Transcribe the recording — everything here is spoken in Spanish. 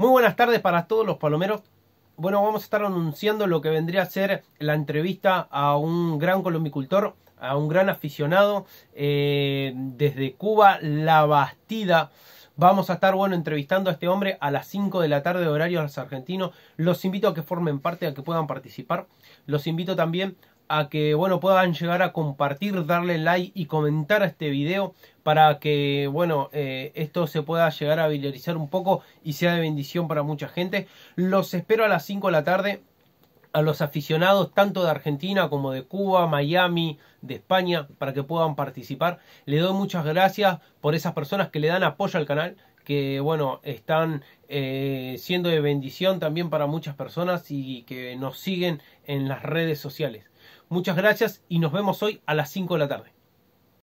Muy buenas tardes para todos los palomeros. Bueno, vamos a estar anunciando lo que vendría a ser la entrevista a un gran colombicultor, a un gran aficionado eh, desde Cuba, La Bastida. Vamos a estar, bueno, entrevistando a este hombre a las 5 de la tarde, horario a argentinos. Los invito a que formen parte, a que puedan participar. Los invito también a que bueno puedan llegar a compartir, darle like y comentar a este video para que bueno eh, esto se pueda llegar a viralizar un poco y sea de bendición para mucha gente. Los espero a las 5 de la tarde a los aficionados tanto de Argentina como de Cuba, Miami, de España, para que puedan participar. Le doy muchas gracias por esas personas que le dan apoyo al canal, que bueno, están eh, siendo de bendición también para muchas personas y que nos siguen en las redes sociales. Muchas gracias y nos vemos hoy a las 5 de la tarde.